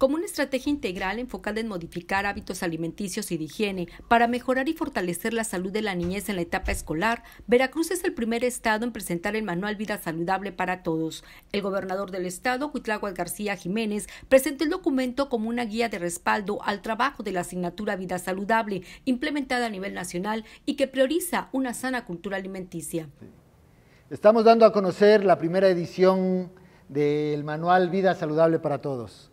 como una estrategia integral enfocada en modificar hábitos alimenticios y de higiene para mejorar y fortalecer la salud de la niñez en la etapa escolar, Veracruz es el primer estado en presentar el manual Vida Saludable para Todos. El gobernador del estado, Cuitláhuac García Jiménez, presentó el documento como una guía de respaldo al trabajo de la asignatura Vida Saludable, implementada a nivel nacional y que prioriza una sana cultura alimenticia. Estamos dando a conocer la primera edición del manual Vida Saludable para Todos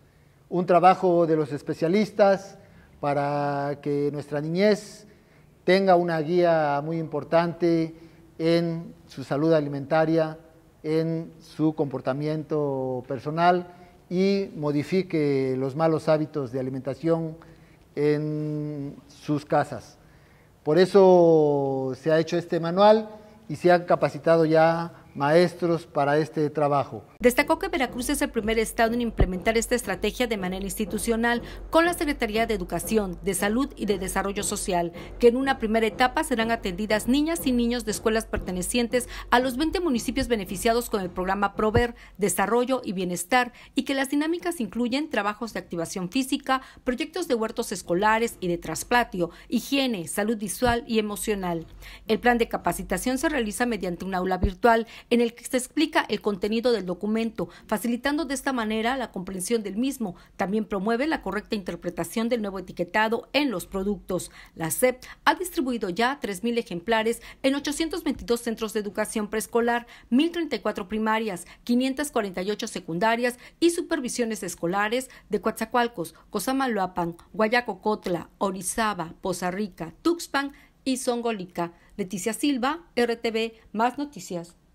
un trabajo de los especialistas para que nuestra niñez tenga una guía muy importante en su salud alimentaria, en su comportamiento personal y modifique los malos hábitos de alimentación en sus casas. Por eso se ha hecho este manual y se han capacitado ya maestros para este trabajo. Destacó que Veracruz es el primer estado en implementar esta estrategia de manera institucional con la Secretaría de Educación, de Salud y de Desarrollo Social, que en una primera etapa serán atendidas niñas y niños de escuelas pertenecientes a los 20 municipios beneficiados con el programa Prover, Desarrollo y Bienestar, y que las dinámicas incluyen trabajos de activación física, proyectos de huertos escolares y de trasplatio, higiene, salud visual y emocional. El plan de capacitación se realiza mediante un aula virtual en el que se explica el contenido del documento facilitando de esta manera la comprensión del mismo. También promueve la correcta interpretación del nuevo etiquetado en los productos. La SEP ha distribuido ya 3.000 ejemplares en 822 centros de educación preescolar, 1.034 primarias, 548 secundarias y supervisiones escolares de Coatzacoalcos, Cosamaloapan, Guayacocotla, Orizaba, Poza Rica, Tuxpan y Zongolica. Leticia Silva, RTV, Más Noticias.